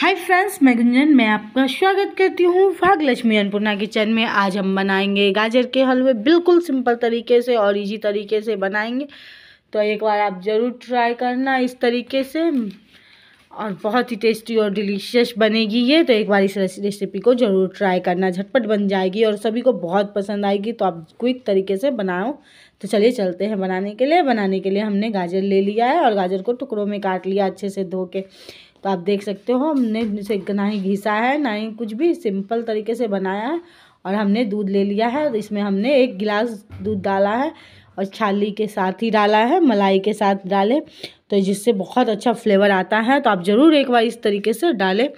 hi friends मैं गुंजन मैं आपका स्वागत करती हूँ लक्ष्मी अन्नपूर्णा किचन में आज हम बनाएंगे गाजर के हलवे बिल्कुल सिंपल तरीके से और इजी तरीके से बनाएंगे तो एक बार आप ज़रूर ट्राई करना इस तरीके से और बहुत ही टेस्टी और डिलीशियस बनेगी ये तो एक बार इस रेसिपी को ज़रूर ट्राई करना झटपट बन जाएगी और सभी को बहुत पसंद आएगी तो आप क्विक तरीके से बनाओ तो चलिए चलते हैं बनाने के लिए बनाने के लिए हमने गाजर ले लिया है और गाजर को टुकड़ों में काट लिया अच्छे से धो के तो आप देख सकते हो हमने इसे ना ही घिसा है ना ही कुछ भी सिंपल तरीके से बनाया है और हमने दूध ले लिया है इसमें हमने एक गिलास दूध डाला है और छाली के साथ ही डाला है मलाई के साथ डाले तो जिससे बहुत अच्छा फ्लेवर आता है तो आप ज़रूर एक बार इस तरीके से डालें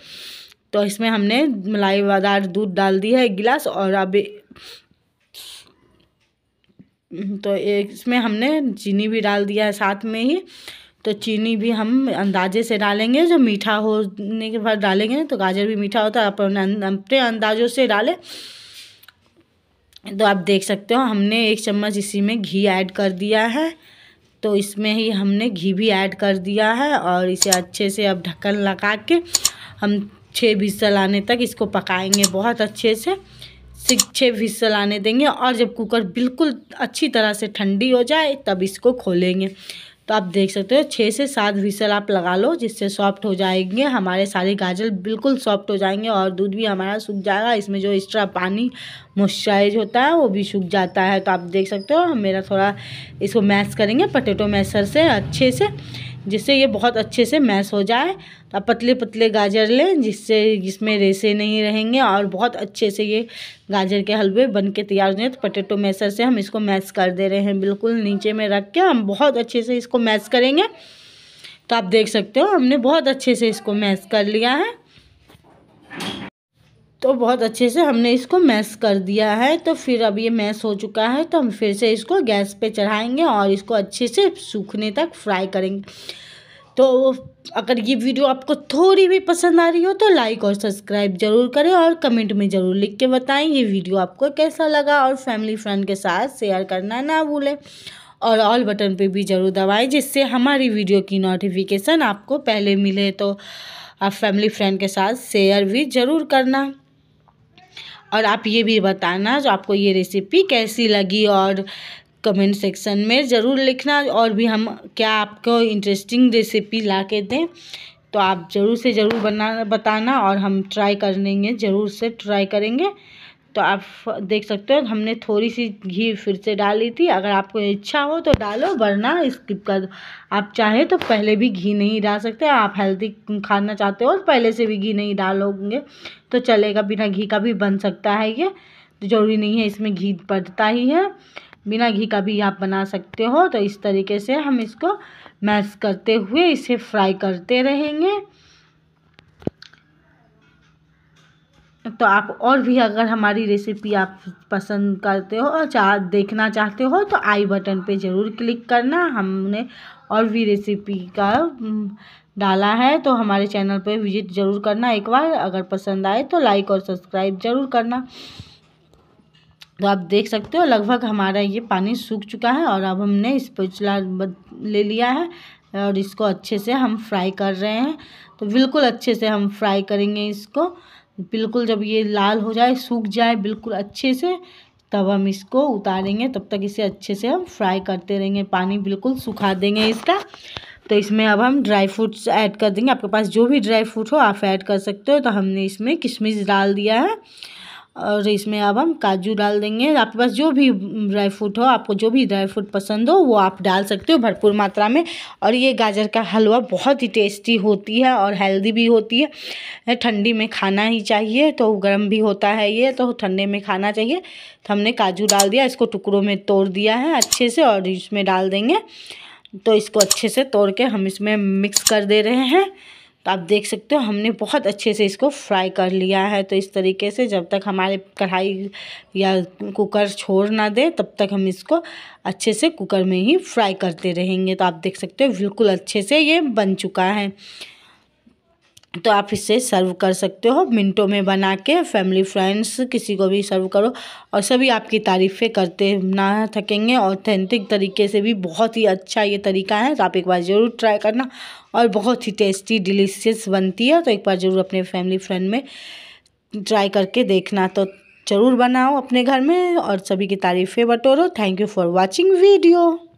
तो इसमें हमने मलाई वदार दूध डाल दी है एक गिलास और अब हम्म, तो इसमें हमने चीनी भी डाल दिया है साथ में ही तो चीनी भी हम अंदाजे से डालेंगे जो मीठा होने के बाद डालेंगे तो गाजर भी मीठा होता है अपने अपने अंदाजों से डालें तो आप देख सकते हो हमने एक चम्मच इसी में घी ऐड कर दिया है तो इसमें ही हमने घी भी ऐड कर दिया है और इसे अच्छे से अब ढक्कन लगा के हम छः विसल आने तक इसको पकाएंगे बहुत अच्छे से छः विसल आने देंगे और जब कुकर बिल्कुल अच्छी तरह से ठंडी हो जाए तब इसको खोलेंगे तो आप देख सकते हो छः से सात विसल आप लगा लो जिससे सॉफ्ट हो जाएंगे हमारे सारे गाजर बिल्कुल सॉफ्ट हो जाएंगे और दूध भी हमारा सूख जाएगा इसमें जो एक्स्ट्रा पानी मॉइस्चराइज होता है वो भी सूख जाता है तो आप देख सकते हो मेरा थोड़ा इसको मैश करेंगे पटेटो मैशर से अच्छे से जिससे ये बहुत अच्छे से मैश हो जाए तो आप पतले पतले गाजर लें जिससे जिसमें रेसे नहीं रहेंगे और बहुत अच्छे से ये गाजर के हलवे बन के तैयार हो जाए तो पटेटो मैसर से हम इसको मैश कर दे रहे हैं बिल्कुल नीचे में रख के हम बहुत अच्छे से इसको मैश करेंगे तो आप देख सकते हो हमने बहुत अच्छे से इसको मैश कर लिया है तो बहुत अच्छे से हमने इसको मैश कर दिया है तो फिर अब ये मैश हो चुका है तो हम फिर से इसको गैस पे चढ़ाएंगे और इसको अच्छे से सूखने तक फ्राई करेंगे तो अगर ये वीडियो आपको थोड़ी भी पसंद आ रही हो तो लाइक और सब्सक्राइब जरूर करें और कमेंट में ज़रूर लिख के बताएं ये वीडियो आपको कैसा लगा और फैमिली फ्रेंड के साथ शेयर करना ना भूलें और ऑल बटन पे भी ज़रूर दबाएं जिससे हमारी वीडियो की नोटिफिकेशन आपको पहले मिले तो आप फैमिली फ्रेंड के साथ शेयर भी ज़रूर करना और आप ये भी बताना जो आपको ये रेसिपी कैसी लगी और कमेंट सेक्शन में ज़रूर लिखना और भी हम क्या आपको इंटरेस्टिंग रेसिपी ला के दें तो आप ज़रूर से ज़रूर बना बताना और हम ट्राई करेंगे ज़रूर से ट्राई करेंगे तो आप देख सकते हो हमने थोड़ी सी घी फिर से डाली थी अगर आपको इच्छा हो तो डालो वरना स्किप कर दो आप चाहे तो पहले भी घी नहीं डाल सकते आप हेल्दी खाना चाहते हो पहले से भी घी नहीं डालोगे तो चलेगा बिना घी का भी बन सकता है ये तो ज़रूरी नहीं है इसमें घी पड़ता ही है बिना घी का भी आप बना सकते हो तो इस तरीके से हम इसको मैश करते हुए इसे फ्राई करते रहेंगे तो आप और भी अगर हमारी रेसिपी आप पसंद करते हो और चाह देखना चाहते हो तो आई बटन पे ज़रूर क्लिक करना हमने और भी रेसिपी का डाला है तो हमारे चैनल पे विजिट ज़रूर करना एक बार अगर पसंद आए तो लाइक और सब्सक्राइब ज़रूर करना तो आप देख सकते हो लगभग हमारा ये पानी सूख चुका है और अब हमने स्पेचुला ले लिया है और इसको अच्छे से हम फ्राई कर रहे हैं तो बिल्कुल अच्छे से हम फ्राई करेंगे इसको बिल्कुल जब ये लाल हो जाए सूख जाए बिल्कुल अच्छे से तब हम इसको उतारेंगे तब तक इसे अच्छे से हम फ्राई करते रहेंगे पानी बिल्कुल सुखा देंगे इसका तो इसमें अब हम ड्राई फ्रूट्स ऐड कर देंगे आपके पास जो भी ड्राई फ्रूट हो आप ऐड कर सकते हो तो हमने इसमें किशमिश डाल दिया है और इसमें अब हम काजू डाल देंगे आपके पास जो भी ड्राई फ्रूट हो आपको जो भी ड्राई फ्रूट पसंद हो वो आप डाल सकते हो भरपूर मात्रा में और ये गाजर का हलवा बहुत ही टेस्टी होती है और हेल्दी भी होती है ठंडी में खाना ही चाहिए तो गर्म भी होता है ये तो ठंडे में खाना चाहिए तो हमने काजू डाल दिया इसको टुकड़ों में तोड़ दिया है अच्छे से और इसमें डाल देंगे तो इसको अच्छे से तोड़ के हम इसमें मिक्स कर दे रहे हैं तो आप देख सकते हो हमने बहुत अच्छे से इसको फ्राई कर लिया है तो इस तरीके से जब तक हमारे कढ़ाई या कुकर छोड़ ना दे तब तक हम इसको अच्छे से कुकर में ही फ्राई करते रहेंगे तो आप देख सकते हो बिल्कुल अच्छे से ये बन चुका है तो आप इसे सर्व कर सकते हो मिनटों में बना के फैमिली फ्रेंड्स किसी को भी सर्व करो और सभी आपकी तारीफ़ें करते ना थकेंगे ऑथेंटिक तरीके से भी बहुत ही अच्छा ये तरीका है तो आप एक बार ज़रूर ट्राई करना और बहुत ही टेस्टी डिलीशियस बनती है तो एक बार ज़रूर अपने फैमिली फ्रेंड में ट्राई करके देखना तो ज़रूर बनाओ अपने घर में और सभी की तारीफ़ें बटोरो thank you for watching video